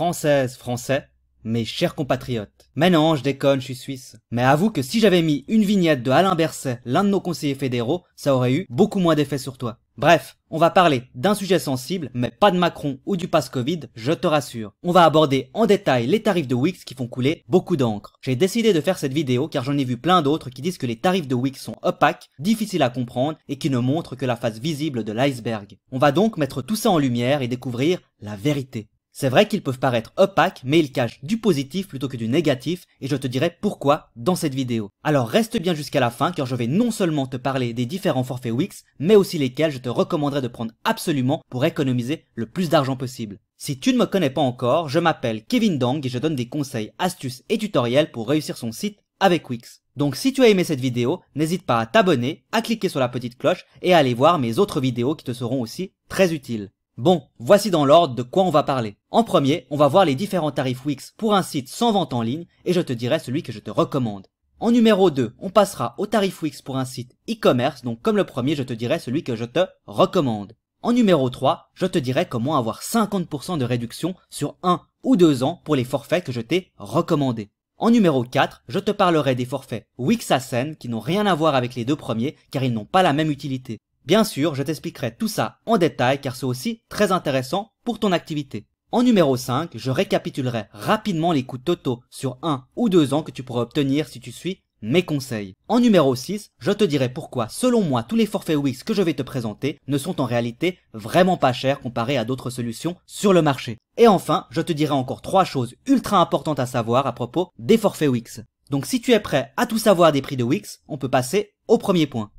Française, français, mes chers compatriotes. Mais non, je déconne, je suis suisse. Mais avoue que si j'avais mis une vignette de Alain Berset, l'un de nos conseillers fédéraux, ça aurait eu beaucoup moins d'effet sur toi. Bref, on va parler d'un sujet sensible, mais pas de Macron ou du pass Covid, je te rassure. On va aborder en détail les tarifs de Wix qui font couler beaucoup d'encre. J'ai décidé de faire cette vidéo car j'en ai vu plein d'autres qui disent que les tarifs de Wix sont opaques, difficiles à comprendre et qui ne montrent que la face visible de l'iceberg. On va donc mettre tout ça en lumière et découvrir la vérité. C'est vrai qu'ils peuvent paraître opaques, mais ils cachent du positif plutôt que du négatif, et je te dirai pourquoi dans cette vidéo. Alors reste bien jusqu'à la fin, car je vais non seulement te parler des différents forfaits Wix, mais aussi lesquels je te recommanderais de prendre absolument pour économiser le plus d'argent possible. Si tu ne me connais pas encore, je m'appelle Kevin Dang et je donne des conseils, astuces et tutoriels pour réussir son site avec Wix. Donc si tu as aimé cette vidéo, n'hésite pas à t'abonner, à cliquer sur la petite cloche et à aller voir mes autres vidéos qui te seront aussi très utiles. Bon, voici dans l'ordre de quoi on va parler. En premier, on va voir les différents tarifs Wix pour un site sans vente en ligne et je te dirai celui que je te recommande. En numéro 2, on passera au tarif Wix pour un site e-commerce, donc comme le premier, je te dirai celui que je te recommande. En numéro 3, je te dirai comment avoir 50% de réduction sur 1 ou 2 ans pour les forfaits que je t'ai recommandés. En numéro 4, je te parlerai des forfaits Wix scène qui n'ont rien à voir avec les deux premiers car ils n'ont pas la même utilité. Bien sûr, je t'expliquerai tout ça en détail car c'est aussi très intéressant pour ton activité. En numéro 5, je récapitulerai rapidement les coûts totaux sur 1 ou 2 ans que tu pourras obtenir si tu suis mes conseils. En numéro 6, je te dirai pourquoi, selon moi, tous les forfaits Wix que je vais te présenter ne sont en réalité vraiment pas chers comparés à d'autres solutions sur le marché. Et enfin, je te dirai encore trois choses ultra importantes à savoir à propos des forfaits Wix. Donc si tu es prêt à tout savoir des prix de Wix, on peut passer au premier point.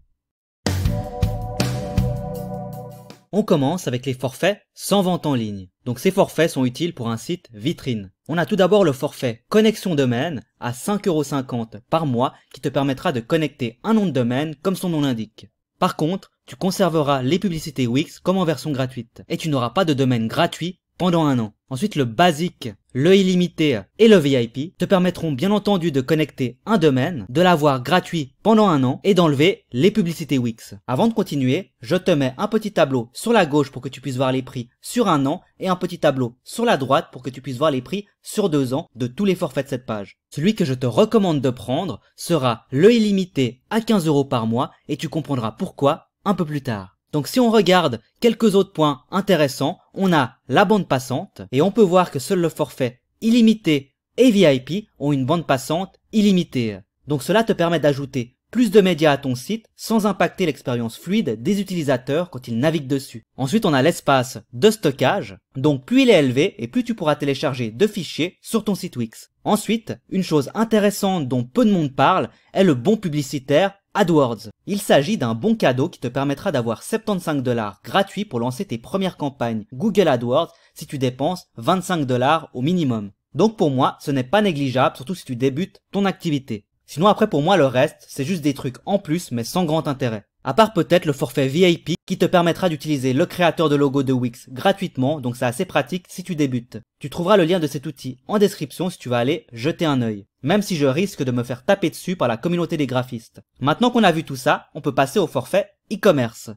On commence avec les forfaits sans vente en ligne. Donc ces forfaits sont utiles pour un site vitrine. On a tout d'abord le forfait connexion domaine à 5,50€ par mois qui te permettra de connecter un nom de domaine comme son nom l'indique. Par contre, tu conserveras les publicités Wix comme en version gratuite et tu n'auras pas de domaine gratuit pendant un an. Ensuite, le basique le illimité et le VIP te permettront bien entendu de connecter un domaine, de l'avoir gratuit pendant un an et d'enlever les publicités Wix. Avant de continuer, je te mets un petit tableau sur la gauche pour que tu puisses voir les prix sur un an et un petit tableau sur la droite pour que tu puisses voir les prix sur deux ans de tous les forfaits de cette page. Celui que je te recommande de prendre sera le illimité à 15 euros par mois et tu comprendras pourquoi un peu plus tard. Donc si on regarde quelques autres points intéressants, on a la bande passante et on peut voir que seul le forfait illimité et VIP ont une bande passante illimitée. Donc cela te permet d'ajouter plus de médias à ton site sans impacter l'expérience fluide des utilisateurs quand ils naviguent dessus. Ensuite, on a l'espace de stockage. Donc plus il est élevé et plus tu pourras télécharger de fichiers sur ton site Wix. Ensuite, une chose intéressante dont peu de monde parle est le bon publicitaire AdWords. Il s'agit d'un bon cadeau qui te permettra d'avoir 75 dollars gratuits pour lancer tes premières campagnes Google AdWords si tu dépenses 25 dollars au minimum. Donc pour moi, ce n'est pas négligeable, surtout si tu débutes ton activité. Sinon après pour moi le reste, c'est juste des trucs en plus mais sans grand intérêt. À part peut-être le forfait VIP qui te permettra d'utiliser le créateur de logo de Wix gratuitement, donc c'est assez pratique si tu débutes. Tu trouveras le lien de cet outil en description si tu vas aller jeter un œil. Même si je risque de me faire taper dessus par la communauté des graphistes. Maintenant qu'on a vu tout ça, on peut passer au forfait e-commerce.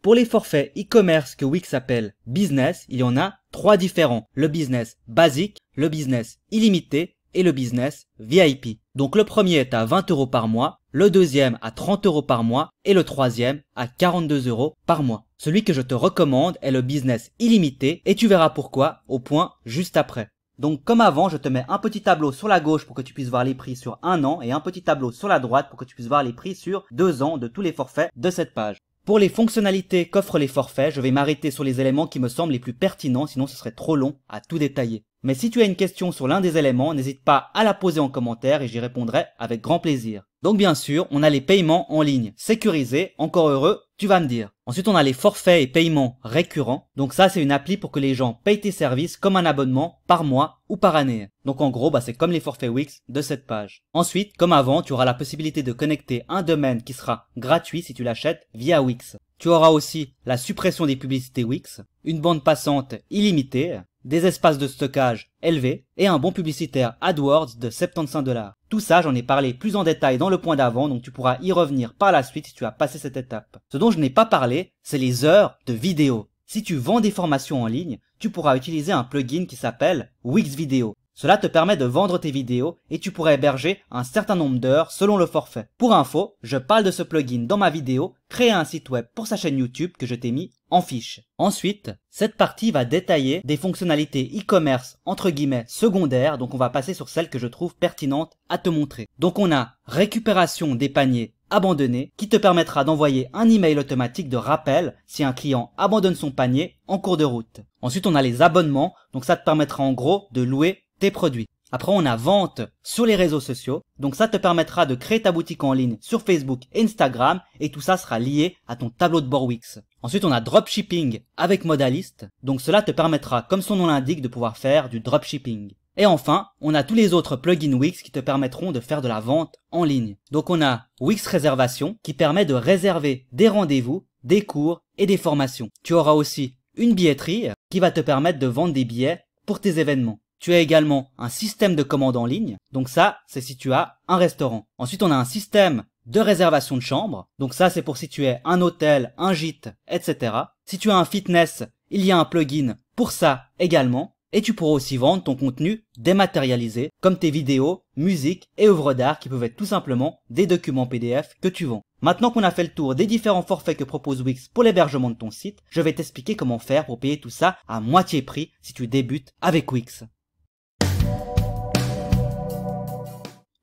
Pour les forfaits e-commerce que Wix appelle business, il y en a trois différents. Le business basique, le business illimité et le business VIP. Donc le premier est à 20 euros par mois, le deuxième à 30 euros par mois et le troisième à 42 euros par mois. Celui que je te recommande est le business illimité et tu verras pourquoi au point juste après. Donc comme avant, je te mets un petit tableau sur la gauche pour que tu puisses voir les prix sur un an et un petit tableau sur la droite pour que tu puisses voir les prix sur deux ans de tous les forfaits de cette page. Pour les fonctionnalités qu'offrent les forfaits, je vais m'arrêter sur les éléments qui me semblent les plus pertinents, sinon ce serait trop long à tout détailler. Mais si tu as une question sur l'un des éléments, n'hésite pas à la poser en commentaire et j'y répondrai avec grand plaisir. Donc bien sûr, on a les paiements en ligne, sécurisés, encore heureux, tu vas me dire. Ensuite, on a les forfaits et paiements récurrents. Donc ça, c'est une appli pour que les gens payent tes services comme un abonnement par mois ou par année. Donc en gros, bah, c'est comme les forfaits Wix de cette page. Ensuite, comme avant, tu auras la possibilité de connecter un domaine qui sera gratuit si tu l'achètes via Wix. Tu auras aussi la suppression des publicités Wix, une bande passante illimitée, des espaces de stockage élevés et un bon publicitaire AdWords de 75 dollars. Tout ça, j'en ai parlé plus en détail dans le point d'avant, donc tu pourras y revenir par la suite si tu as passé cette étape. Ce dont je n'ai pas parlé, c'est les heures de vidéo. Si tu vends des formations en ligne, tu pourras utiliser un plugin qui s'appelle Wix Video. Cela te permet de vendre tes vidéos et tu pourras héberger un certain nombre d'heures selon le forfait. Pour info, je parle de ce plugin dans ma vidéo Créer un site web pour sa chaîne YouTube que je t'ai mis en fiche. Ensuite, cette partie va détailler des fonctionnalités e-commerce entre guillemets secondaires, donc on va passer sur celles que je trouve pertinentes à te montrer. Donc on a récupération des paniers abandonnés qui te permettra d'envoyer un email automatique de rappel si un client abandonne son panier en cours de route. Ensuite, on a les abonnements, donc ça te permettra en gros de louer tes produits. Après, on a vente sur les réseaux sociaux. Donc ça te permettra de créer ta boutique en ligne sur Facebook et Instagram et tout ça sera lié à ton tableau de bord Wix. Ensuite, on a dropshipping avec Modalist. Donc cela te permettra, comme son nom l'indique, de pouvoir faire du dropshipping. Et enfin, on a tous les autres plugins Wix qui te permettront de faire de la vente en ligne. Donc on a Wix Réservation qui permet de réserver des rendez-vous, des cours et des formations. Tu auras aussi une billetterie qui va te permettre de vendre des billets pour tes événements. Tu as également un système de commande en ligne. Donc ça, c'est si tu as un restaurant. Ensuite, on a un système de réservation de chambre. Donc ça, c'est pour si tu es un hôtel, un gîte, etc. Si tu as un fitness, il y a un plugin pour ça également. Et tu pourras aussi vendre ton contenu dématérialisé, comme tes vidéos, musique et œuvres d'art qui peuvent être tout simplement des documents PDF que tu vends. Maintenant qu'on a fait le tour des différents forfaits que propose Wix pour l'hébergement de ton site, je vais t'expliquer comment faire pour payer tout ça à moitié prix si tu débutes avec Wix.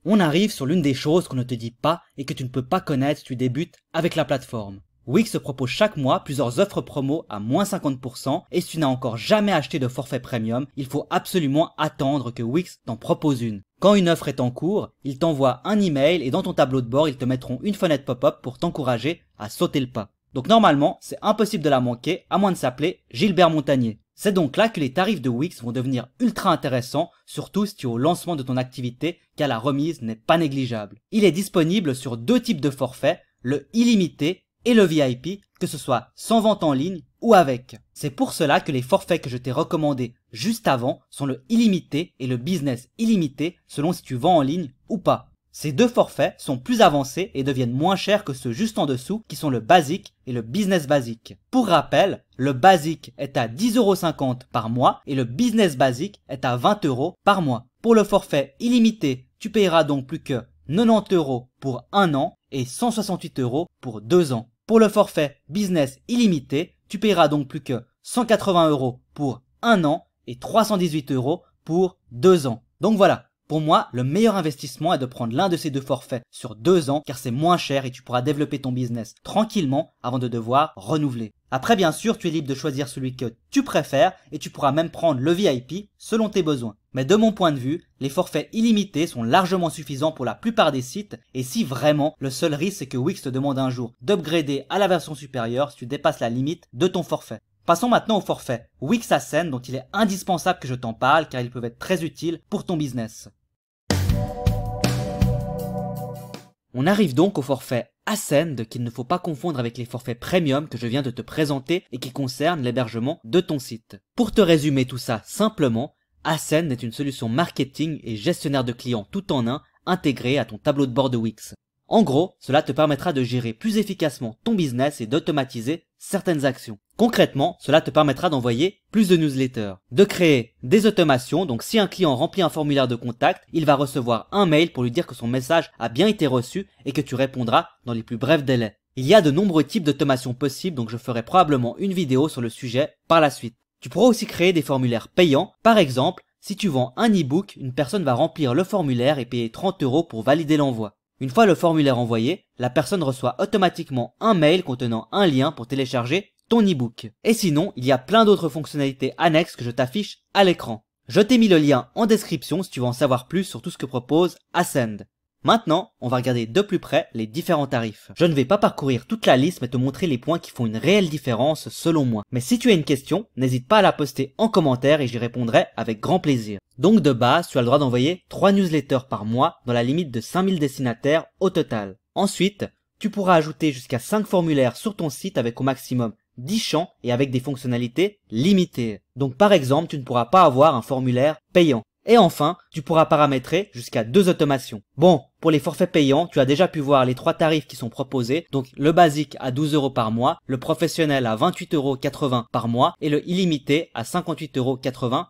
On arrive sur l'une des choses qu'on ne te dit pas et que tu ne peux pas connaître si tu débutes avec la plateforme. Wix propose chaque mois plusieurs offres promo à moins 50% et si tu n'as encore jamais acheté de forfait premium, il faut absolument attendre que Wix t'en propose une. Quand une offre est en cours, il t'envoie un email et dans ton tableau de bord, ils te mettront une fenêtre pop-up pour t'encourager à sauter le pas. Donc normalement, c'est impossible de la manquer à moins de s'appeler Gilbert Montagnier. C'est donc là que les tarifs de Wix vont devenir ultra intéressants, surtout si tu es au lancement de ton activité, car la remise n'est pas négligeable. Il est disponible sur deux types de forfaits, le illimité et le VIP, que ce soit sans vente en ligne ou avec. C'est pour cela que les forfaits que je t'ai recommandés juste avant sont le illimité et le business illimité selon si tu vends en ligne ou pas. Ces deux forfaits sont plus avancés et deviennent moins chers que ceux juste en dessous qui sont le basique et le business basique. Pour rappel, le basique est à 10,50€ par mois et le business basique est à 20€ par mois. Pour le forfait illimité, tu payeras donc plus que 90€ pour un an et 168€ pour deux ans. Pour le forfait business illimité, tu payeras donc plus que 180€ pour un an et 318€ pour deux ans. Donc voilà, pour moi, le meilleur investissement est de prendre l'un de ces deux forfaits sur deux ans car c'est moins cher et tu pourras développer ton business tranquillement avant de devoir renouveler. Après bien sûr, tu es libre de choisir celui que tu préfères et tu pourras même prendre le VIP selon tes besoins. Mais de mon point de vue, les forfaits illimités sont largement suffisants pour la plupart des sites et si vraiment, le seul risque c'est que Wix te demande un jour d'upgrader à la version supérieure si tu dépasses la limite de ton forfait. Passons maintenant au forfait Wix Ascend dont il est indispensable que je t'en parle car ils peuvent être très utiles pour ton business. On arrive donc au forfait Ascend qu'il ne faut pas confondre avec les forfaits premium que je viens de te présenter et qui concernent l'hébergement de ton site. Pour te résumer tout ça simplement, Ascend est une solution marketing et gestionnaire de clients tout en un intégrée à ton tableau de bord de Wix. En gros, cela te permettra de gérer plus efficacement ton business et d'automatiser certaines actions. Concrètement, cela te permettra d'envoyer plus de newsletters, de créer des automations, donc si un client remplit un formulaire de contact, il va recevoir un mail pour lui dire que son message a bien été reçu et que tu répondras dans les plus brefs délais. Il y a de nombreux types d'automations possibles, donc je ferai probablement une vidéo sur le sujet par la suite. Tu pourras aussi créer des formulaires payants, par exemple, si tu vends un e-book, une personne va remplir le formulaire et payer 30 euros pour valider l'envoi. Une fois le formulaire envoyé, la personne reçoit automatiquement un mail contenant un lien pour télécharger ton e-book. Et sinon, il y a plein d'autres fonctionnalités annexes que je t'affiche à l'écran. Je t'ai mis le lien en description si tu veux en savoir plus sur tout ce que propose Ascend. Maintenant, on va regarder de plus près les différents tarifs. Je ne vais pas parcourir toute la liste mais te montrer les points qui font une réelle différence selon moi. Mais si tu as une question, n'hésite pas à la poster en commentaire et j'y répondrai avec grand plaisir. Donc de base, tu as le droit d'envoyer 3 newsletters par mois dans la limite de 5000 destinataires au total. Ensuite, tu pourras ajouter jusqu'à 5 formulaires sur ton site avec au maximum 10 champs et avec des fonctionnalités limitées. Donc par exemple, tu ne pourras pas avoir un formulaire payant. Et enfin, tu pourras paramétrer jusqu'à deux automations. Bon, pour les forfaits payants, tu as déjà pu voir les trois tarifs qui sont proposés, donc le basique à 12 euros par mois, le professionnel à 28,80 euros par mois et le illimité à 58,80 euros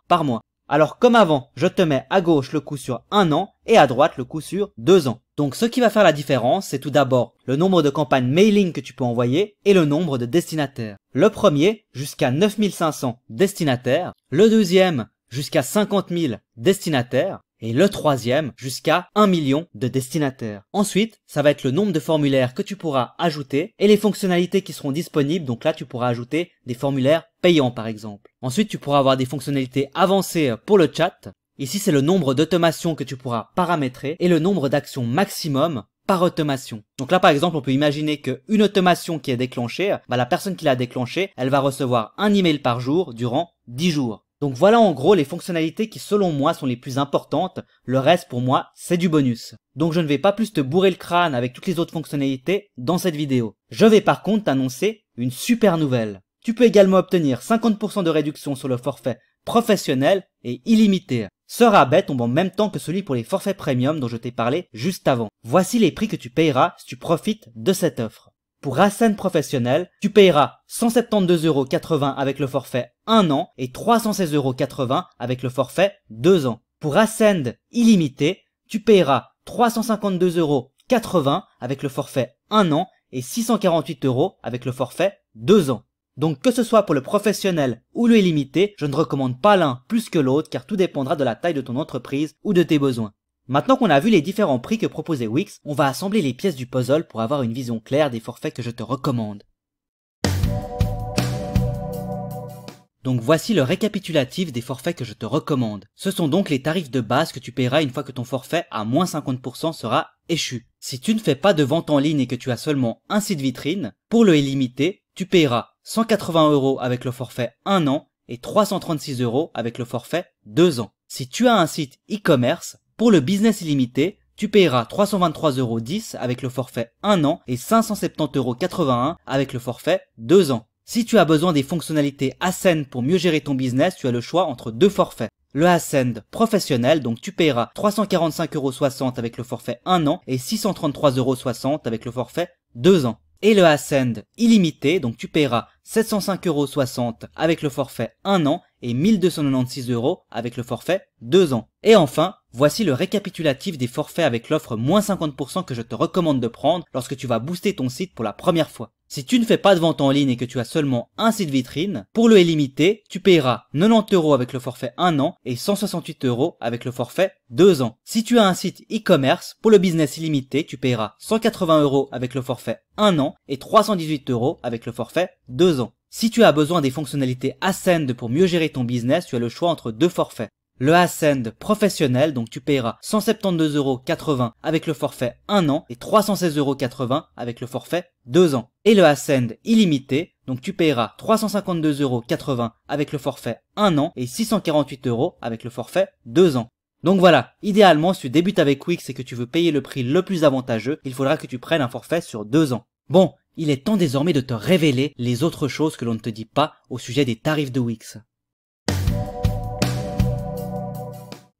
par mois. Alors comme avant, je te mets à gauche le coût sur un an et à droite le coût sur deux ans. Donc ce qui va faire la différence, c'est tout d'abord le nombre de campagnes mailing que tu peux envoyer et le nombre de destinataires. Le premier, jusqu'à 9500 destinataires. Le deuxième, jusqu'à 50 000 destinataires et le troisième jusqu'à 1 million de destinataires. Ensuite, ça va être le nombre de formulaires que tu pourras ajouter et les fonctionnalités qui seront disponibles. Donc là, tu pourras ajouter des formulaires payants par exemple. Ensuite, tu pourras avoir des fonctionnalités avancées pour le chat. Ici, c'est le nombre d'automations que tu pourras paramétrer et le nombre d'actions maximum par automation. Donc là, par exemple, on peut imaginer qu'une automation qui est déclenchée, bah, la personne qui l'a déclenchée, elle va recevoir un email par jour durant 10 jours. Donc voilà en gros les fonctionnalités qui selon moi sont les plus importantes, le reste pour moi c'est du bonus. Donc je ne vais pas plus te bourrer le crâne avec toutes les autres fonctionnalités dans cette vidéo. Je vais par contre t'annoncer une super nouvelle. Tu peux également obtenir 50% de réduction sur le forfait professionnel et illimité. Ce rabais tombe en même temps que celui pour les forfaits premium dont je t'ai parlé juste avant. Voici les prix que tu payeras si tu profites de cette offre. Pour Ascend professionnel, tu payeras 172,80€ avec le forfait 1 an et 316,80€ avec le forfait 2 ans. Pour Ascend illimité, tu payeras 352,80€ avec le forfait 1 an et 648€ avec le forfait 2 ans. Donc que ce soit pour le professionnel ou le illimité, je ne recommande pas l'un plus que l'autre car tout dépendra de la taille de ton entreprise ou de tes besoins. Maintenant qu'on a vu les différents prix que proposait Wix, on va assembler les pièces du puzzle pour avoir une vision claire des forfaits que je te recommande. Donc voici le récapitulatif des forfaits que je te recommande. Ce sont donc les tarifs de base que tu paieras une fois que ton forfait à moins 50% sera échu. Si tu ne fais pas de vente en ligne et que tu as seulement un site vitrine, pour le illimité, tu paieras 180 euros avec le forfait 1 an et 336 euros avec le forfait 2 ans. Si tu as un site e-commerce, pour le business illimité, tu payeras 323,10€ avec le forfait 1 an et 570,81€ avec le forfait 2 ans. Si tu as besoin des fonctionnalités Ascend pour mieux gérer ton business, tu as le choix entre deux forfaits. Le Ascend professionnel, donc tu paieras 345,60€ avec le forfait 1 an et 633,60€ avec le forfait 2 ans. Et le Ascend illimité, donc tu paieras 705,60€ avec le forfait 1 an et 1296€ avec le forfait 2 ans. Et enfin, Voici le récapitulatif des forfaits avec l'offre moins 50% que je te recommande de prendre lorsque tu vas booster ton site pour la première fois. Si tu ne fais pas de vente en ligne et que tu as seulement un site vitrine, pour le illimité, tu payeras 90 euros avec le forfait 1 an et 168 euros avec le forfait 2 ans. Si tu as un site e-commerce, pour le business illimité, tu payeras 180 euros avec le forfait 1 an et 318 euros avec le forfait 2 ans. Si tu as besoin des fonctionnalités Ascend pour mieux gérer ton business, tu as le choix entre deux forfaits le Ascend professionnel, donc tu payeras 172,80€ avec le forfait 1 an et 316,80€ avec le forfait 2 ans. Et le Ascend illimité, donc tu payeras 352,80€ avec le forfait 1 an et 648€ avec le forfait 2 ans. Donc voilà, idéalement si tu débutes avec Wix et que tu veux payer le prix le plus avantageux, il faudra que tu prennes un forfait sur 2 ans. Bon, il est temps désormais de te révéler les autres choses que l'on ne te dit pas au sujet des tarifs de Wix.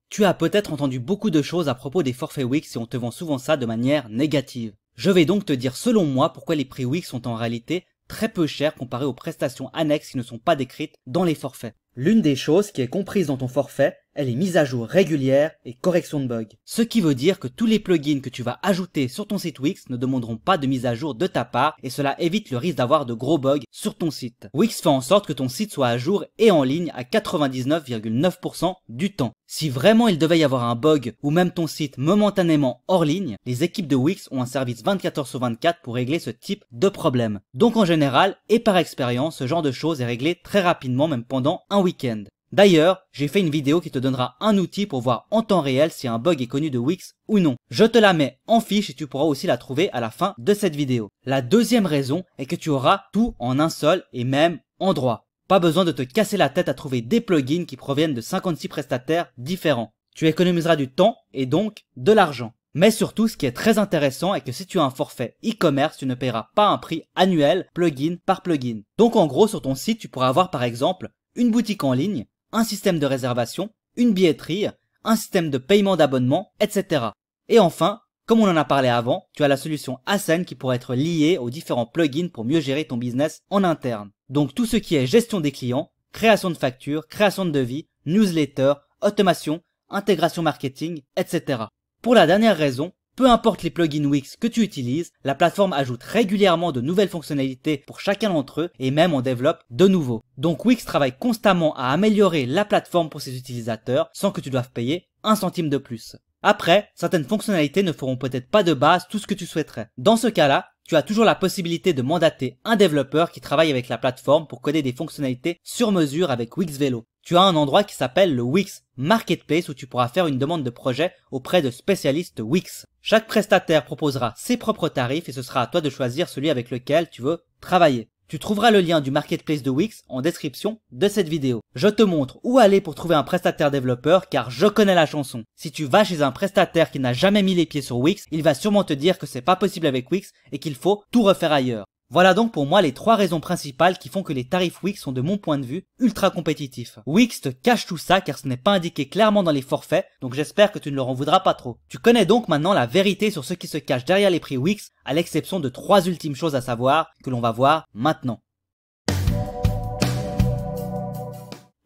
Tu as peut-être entendu beaucoup de choses à propos des forfaits Wix et on te vend souvent ça de manière négative. Je vais donc te dire selon moi pourquoi les prix Wix sont en réalité très peu chers comparés aux prestations annexes qui ne sont pas décrites dans les forfaits. L'une des choses qui est comprise dans ton forfait elle est mise à jour régulière et correction de bugs. Ce qui veut dire que tous les plugins que tu vas ajouter sur ton site Wix ne demanderont pas de mise à jour de ta part et cela évite le risque d'avoir de gros bugs sur ton site. Wix fait en sorte que ton site soit à jour et en ligne à 99,9% du temps. Si vraiment il devait y avoir un bug ou même ton site momentanément hors ligne, les équipes de Wix ont un service 24h sur 24 pour régler ce type de problème. Donc en général et par expérience, ce genre de choses est réglé très rapidement même pendant un week-end. D'ailleurs, j'ai fait une vidéo qui te donnera un outil pour voir en temps réel si un bug est connu de Wix ou non. Je te la mets en fiche et tu pourras aussi la trouver à la fin de cette vidéo. La deuxième raison est que tu auras tout en un seul et même endroit. Pas besoin de te casser la tête à trouver des plugins qui proviennent de 56 prestataires différents. Tu économiseras du temps et donc de l'argent. Mais surtout, ce qui est très intéressant est que si tu as un forfait e-commerce, tu ne paieras pas un prix annuel plugin par plugin. Donc en gros, sur ton site, tu pourras avoir par exemple une boutique en ligne, un système de réservation, une billetterie, un système de paiement d'abonnement, etc. Et enfin, comme on en a parlé avant, tu as la solution Asen qui pourrait être liée aux différents plugins pour mieux gérer ton business en interne. Donc tout ce qui est gestion des clients, création de factures, création de devis, newsletter, automation, intégration marketing, etc. Pour la dernière raison, peu importe les plugins Wix que tu utilises, la plateforme ajoute régulièrement de nouvelles fonctionnalités pour chacun d'entre eux et même en développe de nouveaux. Donc Wix travaille constamment à améliorer la plateforme pour ses utilisateurs sans que tu doives payer un centime de plus. Après, certaines fonctionnalités ne feront peut-être pas de base tout ce que tu souhaiterais. Dans ce cas-là, tu as toujours la possibilité de mandater un développeur qui travaille avec la plateforme pour coder des fonctionnalités sur mesure avec Wix Vélo. Tu as un endroit qui s'appelle le Wix Marketplace où tu pourras faire une demande de projet auprès de spécialistes Wix. Chaque prestataire proposera ses propres tarifs et ce sera à toi de choisir celui avec lequel tu veux travailler. Tu trouveras le lien du marketplace de Wix en description de cette vidéo. Je te montre où aller pour trouver un prestataire développeur car je connais la chanson. Si tu vas chez un prestataire qui n'a jamais mis les pieds sur Wix, il va sûrement te dire que c'est pas possible avec Wix et qu'il faut tout refaire ailleurs. Voilà donc pour moi les trois raisons principales qui font que les tarifs Wix sont de mon point de vue ultra compétitifs. Wix te cache tout ça car ce n'est pas indiqué clairement dans les forfaits, donc j'espère que tu ne leur en voudras pas trop. Tu connais donc maintenant la vérité sur ce qui se cache derrière les prix Wix, à l'exception de trois ultimes choses à savoir que l'on va voir maintenant.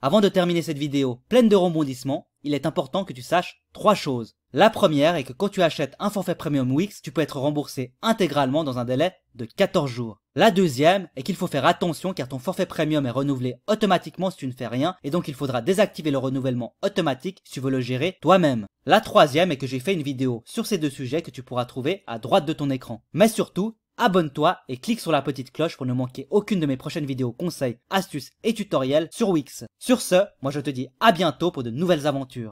Avant de terminer cette vidéo pleine de rebondissements, il est important que tu saches trois choses. La première est que quand tu achètes un forfait Premium Wix, tu peux être remboursé intégralement dans un délai de 14 jours. La deuxième est qu'il faut faire attention car ton forfait premium est renouvelé automatiquement si tu ne fais rien et donc il faudra désactiver le renouvellement automatique si tu veux le gérer toi-même. La troisième est que j'ai fait une vidéo sur ces deux sujets que tu pourras trouver à droite de ton écran. Mais surtout, abonne-toi et clique sur la petite cloche pour ne manquer aucune de mes prochaines vidéos conseils, astuces et tutoriels sur Wix. Sur ce, moi je te dis à bientôt pour de nouvelles aventures.